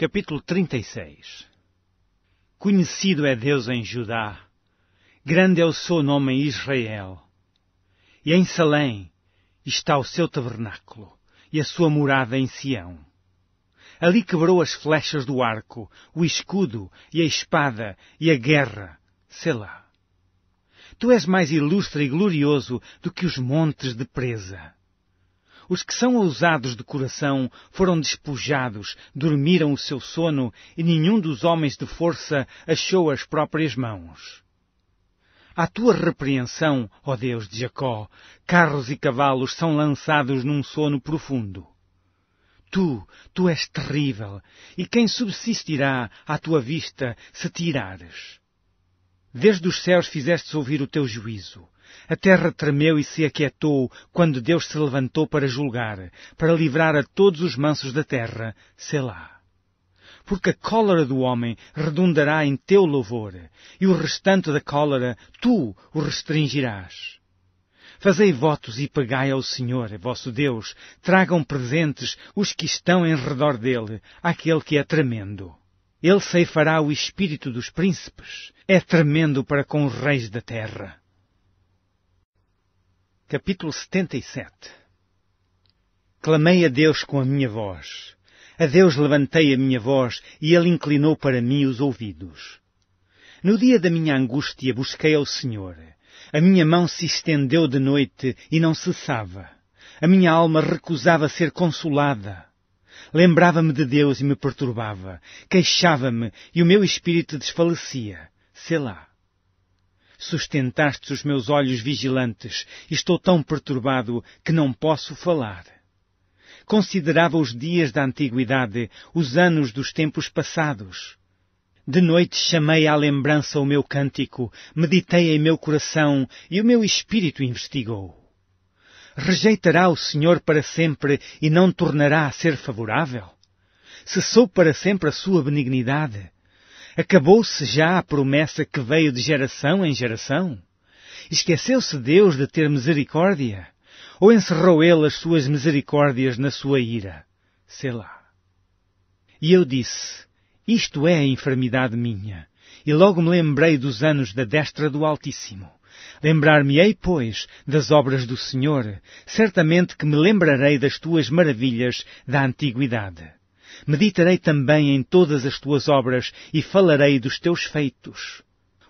Capítulo 36 Conhecido é Deus em Judá, grande é o seu nome em Israel. E em Salém está o seu tabernáculo e a sua morada em Sião. Ali quebrou as flechas do arco, o escudo e a espada e a guerra, Selá. Tu és mais ilustre e glorioso do que os montes de presa. Os que são ousados de coração foram despojados, dormiram o seu sono e nenhum dos homens de força achou as próprias mãos. À tua repreensão, ó Deus de Jacó, carros e cavalos são lançados num sono profundo. Tu, tu és terrível, e quem subsistirá à tua vista se tirares? Desde os céus fizestes ouvir o teu juízo a terra tremeu e se aquietou quando Deus se levantou para julgar, para livrar a todos os mansos da terra, Selá. Porque a cólera do homem redundará em teu louvor, e o restante da cólera tu o restringirás. Fazei votos e pagai ao Senhor, vosso Deus, tragam presentes os que estão em redor dele, aquele que é tremendo. Ele ceifará o espírito dos príncipes, é tremendo para com os reis da terra. Capítulo 77 Clamei a Deus com a minha voz. A Deus levantei a minha voz e Ele inclinou para mim os ouvidos. No dia da minha angústia busquei ao Senhor. A minha mão se estendeu de noite e não cessava. A minha alma recusava ser consolada. Lembrava-me de Deus e me perturbava. Queixava-me e o meu espírito desfalecia. Sei lá sustentaste os meus olhos vigilantes. Estou tão perturbado que não posso falar. Considerava os dias da antiguidade, os anos dos tempos passados. De noite chamei à lembrança o meu cântico, meditei em meu coração e o meu espírito investigou. Rejeitará o Senhor para sempre e não tornará a ser favorável? Cessou para sempre a sua benignidade? Acabou-se já a promessa que veio de geração em geração? Esqueceu-se Deus de ter misericórdia? Ou encerrou ele as suas misericórdias na sua ira? Sei lá. E eu disse, isto é a enfermidade minha. E logo me lembrei dos anos da destra do Altíssimo. Lembrar-me-ei, pois, das obras do Senhor, certamente que me lembrarei das tuas maravilhas da antiguidade. Meditarei também em todas as tuas obras e falarei dos teus feitos.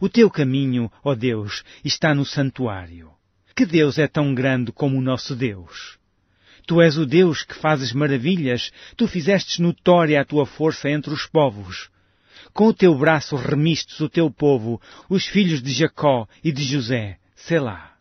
O teu caminho, ó Deus, está no santuário. Que Deus é tão grande como o nosso Deus? Tu és o Deus que fazes maravilhas, tu fizestes notória a tua força entre os povos. Com o teu braço remistes o teu povo, os filhos de Jacó e de José, Selá.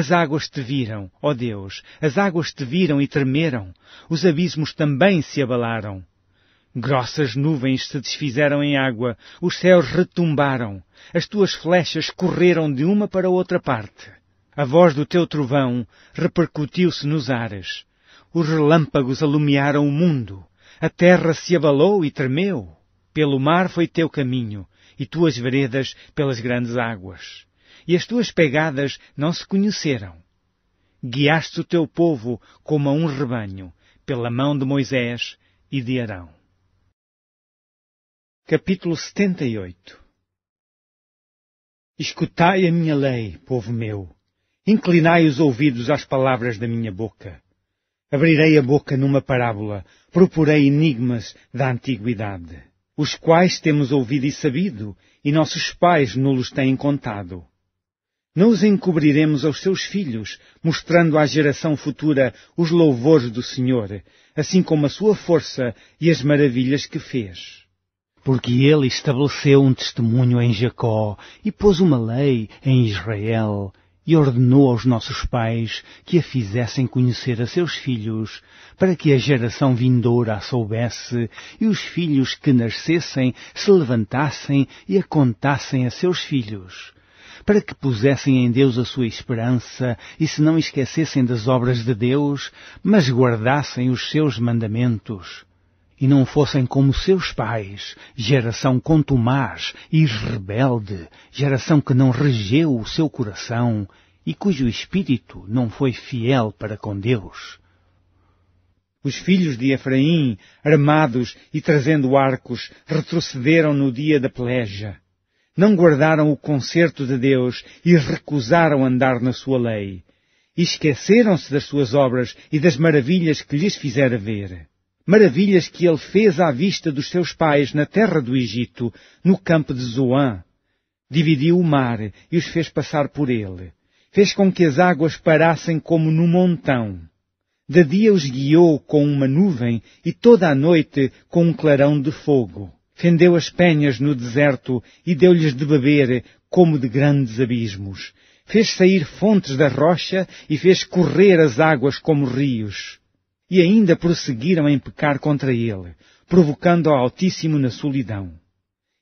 As águas te viram, ó Deus, as águas te viram e tremeram, os abismos também se abalaram. Grossas nuvens se desfizeram em água, os céus retumbaram, as tuas flechas correram de uma para outra parte. A voz do teu trovão repercutiu-se nos ares. Os relâmpagos alumiaram o mundo, a terra se abalou e tremeu. Pelo mar foi teu caminho, e tuas veredas pelas grandes águas e as tuas pegadas não se conheceram. Guiaste o teu povo como a um rebanho, pela mão de Moisés e de Arão. Capítulo 78 Escutai a minha lei, povo meu. Inclinai os ouvidos às palavras da minha boca. Abrirei a boca numa parábola, proporei enigmas da antiguidade, os quais temos ouvido e sabido, e nossos pais nulos têm contado. Não os encobriremos aos seus filhos, mostrando à geração futura os louvores do Senhor, assim como a sua força e as maravilhas que fez. Porque ele estabeleceu um testemunho em Jacó e pôs uma lei em Israel e ordenou aos nossos pais que a fizessem conhecer a seus filhos, para que a geração vindoura a soubesse e os filhos que nascessem se levantassem e a contassem a seus filhos, para que pusessem em Deus a sua esperança e se não esquecessem das obras de Deus, mas guardassem os seus mandamentos e não fossem como seus pais, geração contumaz e rebelde, geração que não regeu o seu coração e cujo espírito não foi fiel para com Deus. Os filhos de Efraim, armados e trazendo arcos, retrocederam no dia da peleja não guardaram o concerto de Deus e recusaram andar na sua lei, e esqueceram-se das suas obras e das maravilhas que lhes fizera ver. Maravilhas que ele fez à vista dos seus pais na terra do Egito, no campo de Zoan. Dividiu o mar e os fez passar por ele. Fez com que as águas parassem como num montão. De dia os guiou com uma nuvem e toda a noite com um clarão de fogo fendeu as penhas no deserto e deu-lhes de beber como de grandes abismos. Fez sair fontes da rocha e fez correr as águas como rios. E ainda prosseguiram em pecar contra ele, provocando ao Altíssimo na solidão.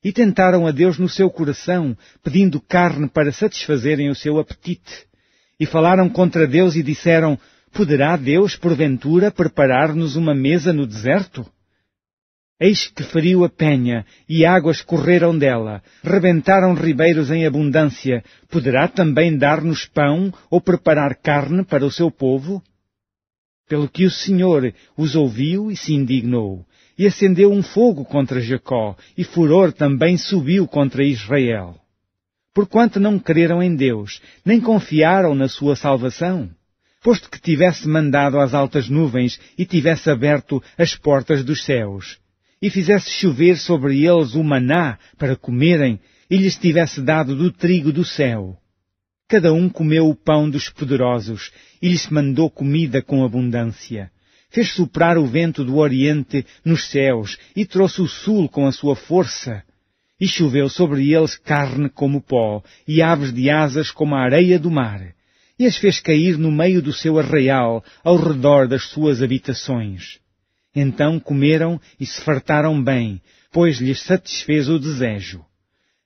E tentaram a Deus no seu coração, pedindo carne para satisfazerem o seu apetite. E falaram contra Deus e disseram, Poderá Deus, porventura, preparar-nos uma mesa no deserto? Eis que feriu a penha, e águas correram dela, rebentaram ribeiros em abundância. Poderá também dar-nos pão ou preparar carne para o seu povo? Pelo que o Senhor os ouviu e se indignou, e acendeu um fogo contra Jacó, e furor também subiu contra Israel. Porquanto não creram em Deus, nem confiaram na sua salvação posto que tivesse mandado as altas nuvens e tivesse aberto as portas dos céus e fizesse chover sobre eles o maná para comerem e lhes tivesse dado do trigo do céu. Cada um comeu o pão dos poderosos e lhes mandou comida com abundância. Fez soprar o vento do Oriente nos céus e trouxe o Sul com a sua força. E choveu sobre eles carne como pó e aves de asas como a areia do mar. E as fez cair no meio do seu arraial, ao redor das suas habitações. Então comeram e se fartaram bem, pois lhes satisfez o desejo.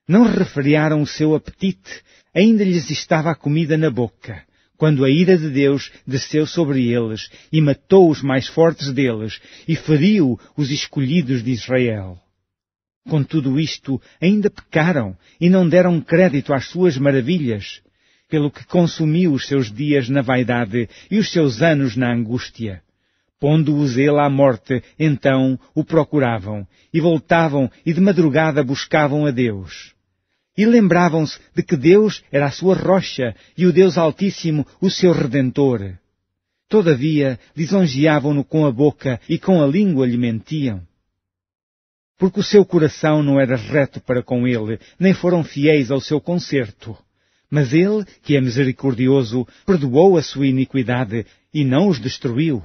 Não refriaram o seu apetite, ainda lhes estava a comida na boca, quando a ira de Deus desceu sobre eles e matou os mais fortes deles e feriu os escolhidos de Israel. Com tudo isto, ainda pecaram e não deram crédito às suas maravilhas, pelo que consumiu os seus dias na vaidade e os seus anos na angústia. Pondo-os ele à morte, então o procuravam, e voltavam e de madrugada buscavam a Deus. E lembravam-se de que Deus era a sua rocha e o Deus Altíssimo o seu Redentor. Todavia, lisonjeavam-no com a boca e com a língua lhe mentiam. Porque o seu coração não era reto para com ele, nem foram fiéis ao seu concerto. Mas ele, que é misericordioso, perdoou a sua iniquidade e não os destruiu.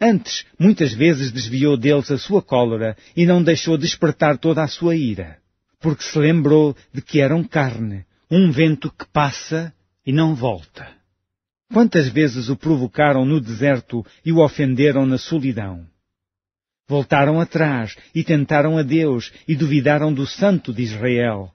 Antes, muitas vezes desviou deles a sua cólera e não deixou despertar toda a sua ira, porque se lembrou de que eram carne, um vento que passa e não volta. Quantas vezes o provocaram no deserto e o ofenderam na solidão? Voltaram atrás e tentaram a Deus e duvidaram do Santo de Israel.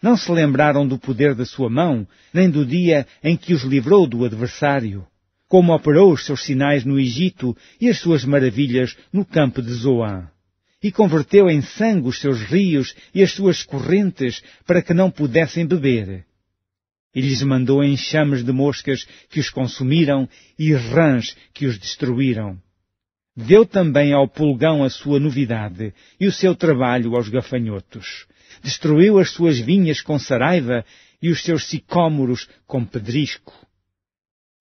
Não se lembraram do poder da sua mão, nem do dia em que os livrou do adversário como operou os seus sinais no Egito e as suas maravilhas no campo de Zoan. E converteu em sangue os seus rios e as suas correntes para que não pudessem beber. E lhes mandou enxames de moscas que os consumiram e rãs que os destruíram. Deu também ao pulgão a sua novidade e o seu trabalho aos gafanhotos. Destruiu as suas vinhas com saraiva e os seus sicômoros com pedrisco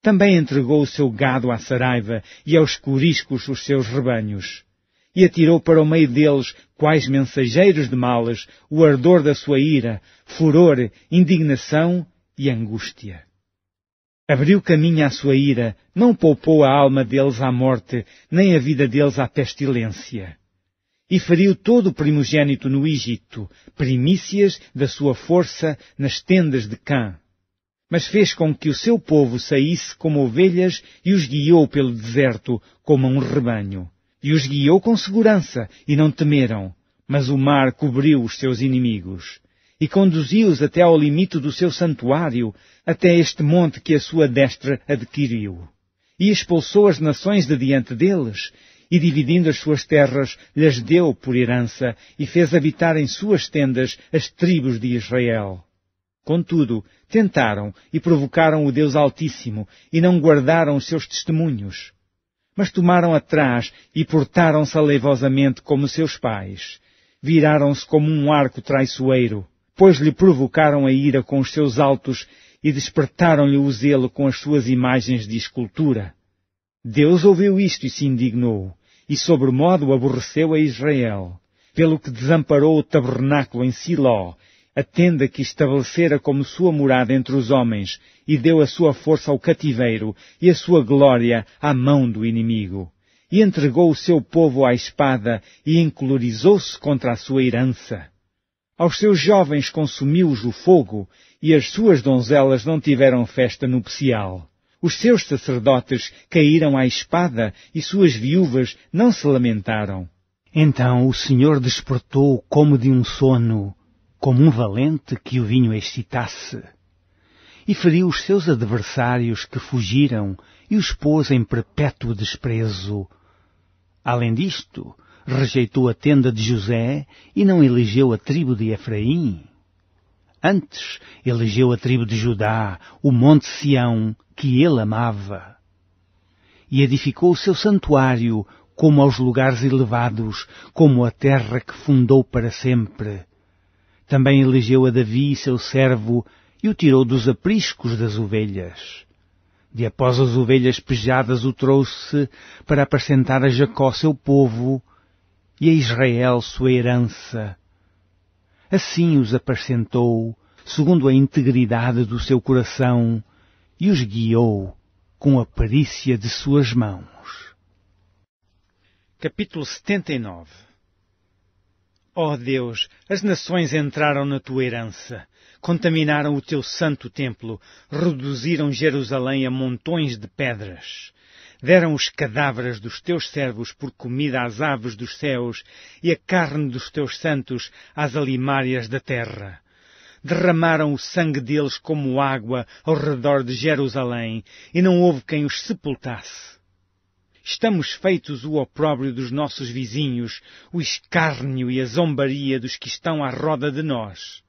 também entregou o seu gado à saraiva e aos coriscos os seus rebanhos. E atirou para o meio deles, quais mensageiros de males, o ardor da sua ira, furor, indignação e angústia. Abriu caminho à sua ira, não poupou a alma deles à morte, nem a vida deles à pestilência e feriu todo o primogênito no Egito, primícias da sua força nas tendas de Cã mas fez com que o seu povo saísse como ovelhas e os guiou pelo deserto como um rebanho. E os guiou com segurança, e não temeram, mas o mar cobriu os seus inimigos. E conduziu-os até ao limite do seu santuário, até este monte que a sua destra adquiriu. E expulsou as nações de diante deles, e dividindo as suas terras, lhes deu por herança, e fez habitar em suas tendas as tribos de Israel Contudo, tentaram e provocaram o Deus Altíssimo e não guardaram os seus testemunhos. Mas tomaram atrás e portaram-se aleivosamente como seus pais. Viraram-se como um arco traiçoeiro, pois lhe provocaram a ira com os seus altos e despertaram-lhe o zelo com as suas imagens de escultura. Deus ouviu isto e se indignou, e sobre modo aborreceu a Israel, pelo que desamparou o tabernáculo em Siló a tenda que estabelecera como sua morada entre os homens, e deu a sua força ao cativeiro e a sua glória à mão do inimigo. E entregou o seu povo à espada e encolorizou-se contra a sua herança. Aos seus jovens consumiu-os o fogo, e as suas donzelas não tiveram festa nupcial. Os seus sacerdotes caíram à espada e suas viúvas não se lamentaram. Então o Senhor despertou como de um sono como um valente que o vinho excitasse, e feriu os seus adversários que fugiram e os pôs em perpétuo desprezo. Além disto, rejeitou a tenda de José e não elegeu a tribo de Efraim. Antes elegeu a tribo de Judá, o monte Sião, que ele amava. E edificou o seu santuário, como aos lugares elevados, como a terra que fundou para sempre, também elegeu a Davi, seu servo, e o tirou dos apriscos das ovelhas. De após as ovelhas pejadas o trouxe para apacentar a Jacó, seu povo, e a Israel, sua herança. Assim os apacentou, segundo a integridade do seu coração, e os guiou com a perícia de suas mãos. Capítulo 79 Ó oh Deus, as nações entraram na tua herança, contaminaram o teu santo templo, reduziram Jerusalém a montões de pedras. Deram os cadáveres dos teus servos por comida às aves dos céus e a carne dos teus santos às alimárias da terra. Derramaram o sangue deles como água ao redor de Jerusalém, e não houve quem os sepultasse Estamos feitos o opróbrio dos nossos vizinhos, o escárnio e a zombaria dos que estão à roda de nós.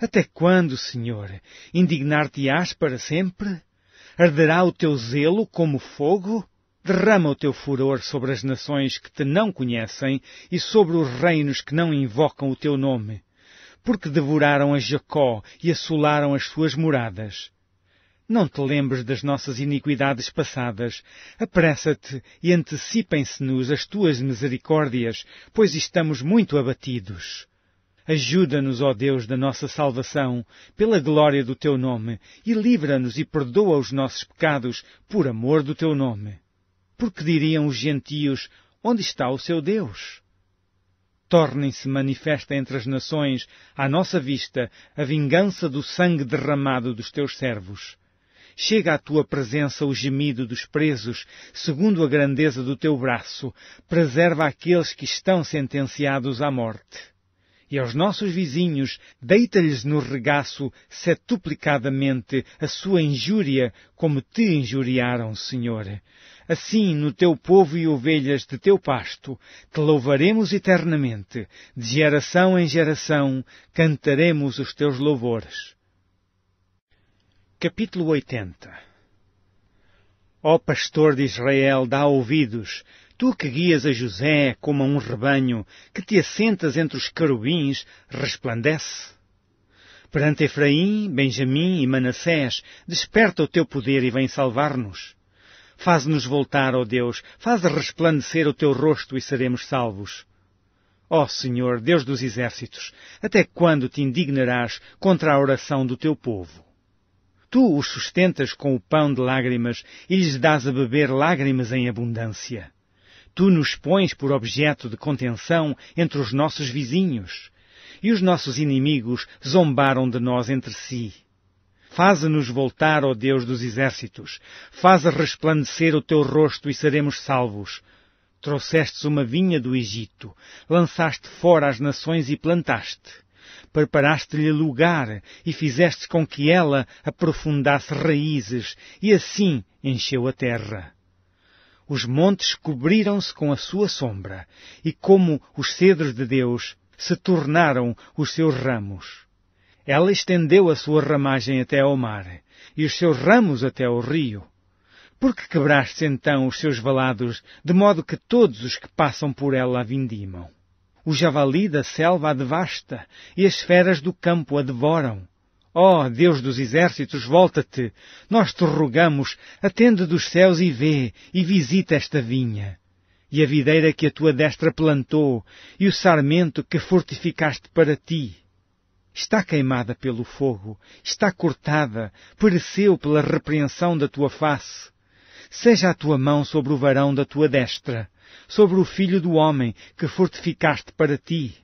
Até quando, Senhor, indignar-te-ás para sempre? Arderá o teu zelo como fogo? Derrama o teu furor sobre as nações que te não conhecem e sobre os reinos que não invocam o teu nome, porque devoraram a Jacó e assolaram as suas moradas. Não te lembres das nossas iniquidades passadas. Apressa-te e antecipem-se-nos as tuas misericórdias, pois estamos muito abatidos. Ajuda-nos, ó Deus, da nossa salvação, pela glória do teu nome, e livra-nos e perdoa os nossos pecados, por amor do teu nome. Porque diriam os gentios, onde está o seu Deus? Tornem-se manifesta entre as nações, à nossa vista, a vingança do sangue derramado dos teus servos. Chega à tua presença o gemido dos presos, segundo a grandeza do teu braço, preserva aqueles que estão sentenciados à morte. E aos nossos vizinhos, deita-lhes no regaço setuplicadamente a sua injúria, como te injuriaram, Senhor. Assim, no teu povo e ovelhas de teu pasto, te louvaremos eternamente, de geração em geração, cantaremos os teus louvores. Capítulo 80 Ó pastor de Israel, dá ouvidos, tu que guias a José como a um rebanho, que te assentas entre os carubins, resplandece. Perante Efraim, Benjamim e Manassés, desperta o teu poder e vem salvar-nos. Faz-nos voltar, ó Deus, faz resplandecer o teu rosto e seremos salvos. Ó Senhor, Deus dos exércitos, até quando te indignarás contra a oração do teu povo? tu os sustentas com o pão de lágrimas e lhes dás a beber lágrimas em abundância. Tu nos pões por objeto de contenção entre os nossos vizinhos, e os nossos inimigos zombaram de nós entre si. Faze-nos voltar, ó Deus dos exércitos, faze resplandecer o teu rosto e seremos salvos. Trouxestes uma vinha do Egito, lançaste fora as nações e plantaste. Preparaste-lhe lugar e fizeste com que ela aprofundasse raízes, e assim encheu a terra. Os montes cobriram-se com a sua sombra, e como os cedros de Deus, se tornaram os seus ramos. Ela estendeu a sua ramagem até ao mar, e os seus ramos até ao rio. Por que quebraste então os seus valados, de modo que todos os que passam por ela a vindimam? O javali da selva a devasta e as feras do campo a devoram. Ó oh, Deus dos exércitos, volta-te! Nós te rogamos, atende dos céus e vê, e visita esta vinha. E a videira que a tua destra plantou, e o sarmento que fortificaste para ti. Está queimada pelo fogo, está cortada, pereceu pela repreensão da tua face. Seja a tua mão sobre o varão da tua destra, sobre o filho do homem que fortificaste para ti.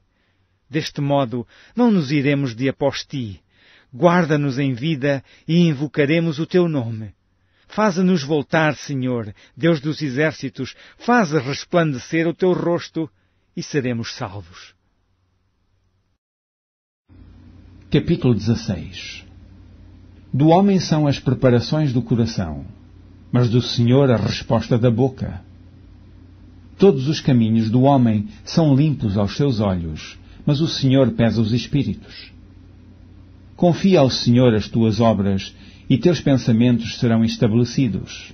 Deste modo, não nos iremos de após ti. Guarda-nos em vida e invocaremos o teu nome. Faze-nos voltar, Senhor, Deus dos exércitos, faze resplandecer o teu rosto e seremos salvos. Capítulo 16 Do homem são as preparações do coração, mas do Senhor a resposta da boca. Todos os caminhos do homem são limpos aos seus olhos, mas o Senhor pesa os espíritos. Confia ao Senhor as tuas obras, e teus pensamentos serão estabelecidos.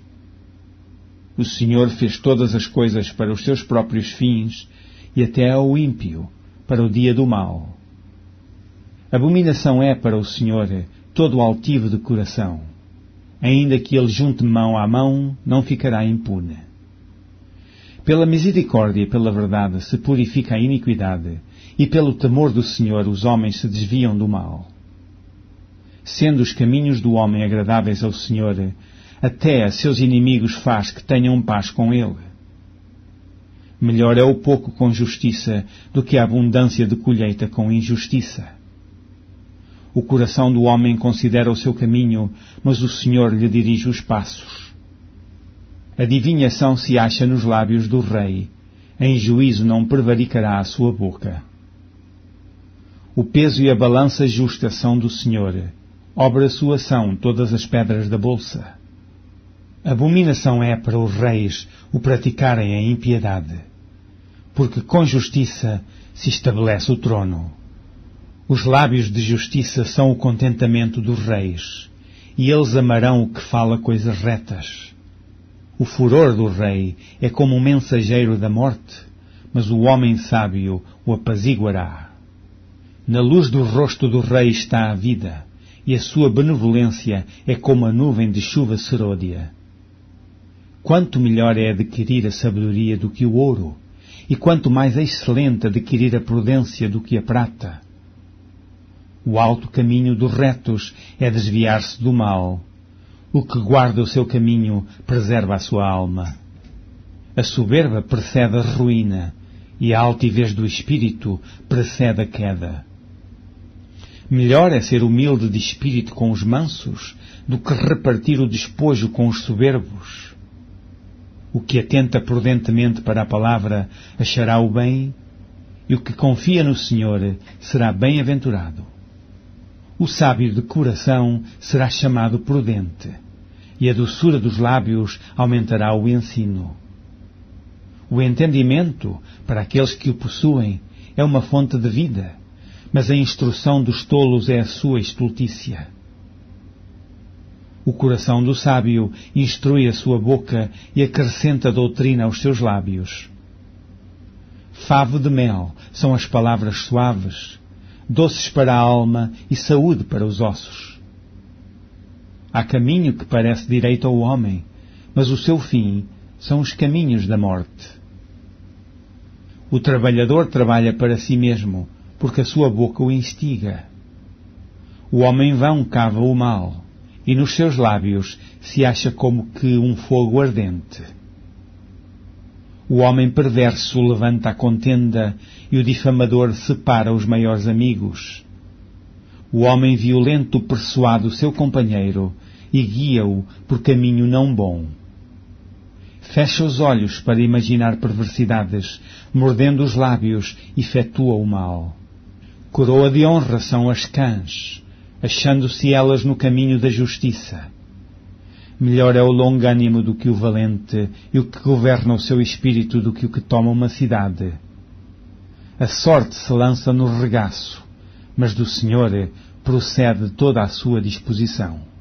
O Senhor fez todas as coisas para os seus próprios fins, e até ao é ímpio, para o dia do mal. Abominação é para o Senhor todo altivo de coração. Ainda que ele junte mão a mão, não ficará impune. Pela misericórdia e pela verdade se purifica a iniquidade, e pelo temor do Senhor os homens se desviam do mal. Sendo os caminhos do homem agradáveis ao Senhor, até a seus inimigos faz que tenham paz com ele. Melhor é o pouco com justiça do que a abundância de colheita com injustiça. O coração do homem considera o seu caminho, mas o Senhor lhe dirige os passos adivinhação se acha nos lábios do rei, em juízo não prevaricará a sua boca. O peso e a balança justa são do Senhor, obra sua são todas as pedras da bolsa. Abominação é para os reis o praticarem a impiedade, porque com justiça se estabelece o trono. Os lábios de justiça são o contentamento dos reis, e eles amarão o que fala coisas retas. O furor do rei é como um mensageiro da morte, mas o homem sábio o apaziguará. Na luz do rosto do rei está a vida, e a sua benevolência é como a nuvem de chuva seródia. Quanto melhor é adquirir a sabedoria do que o ouro, e quanto mais excelente adquirir a prudência do que a prata. O alto caminho dos retos é desviar-se do mal, o que guarda o seu caminho preserva a sua alma. A soberba precede a ruína e a altivez do espírito precede a queda. Melhor é ser humilde de espírito com os mansos do que repartir o despojo com os soberbos. O que atenta prudentemente para a palavra achará o bem, e o que confia no Senhor será bem-aventurado. O sábio de coração será chamado prudente e a doçura dos lábios aumentará o ensino. O entendimento, para aqueles que o possuem, é uma fonte de vida, mas a instrução dos tolos é a sua estultícia. O coração do sábio instrui a sua boca e acrescenta doutrina aos seus lábios. Favo de mel são as palavras suaves, doces para a alma e saúde para os ossos. Há caminho que parece direito ao homem, mas o seu fim são os caminhos da morte. O trabalhador trabalha para si mesmo, porque a sua boca o instiga. O homem vão cava o mal, e nos seus lábios se acha como que um fogo ardente. O homem perverso levanta a contenda e o difamador separa os maiores amigos. O homem violento persuade o seu companheiro e guia-o por caminho não bom. Fecha os olhos para imaginar perversidades, mordendo os lábios, efetua o mal. Coroa de honra são as cãs, achando-se elas no caminho da justiça. Melhor é o longânimo do que o valente, e o que governa o seu espírito do que o que toma uma cidade. A sorte se lança no regaço, mas do Senhor procede toda a sua disposição.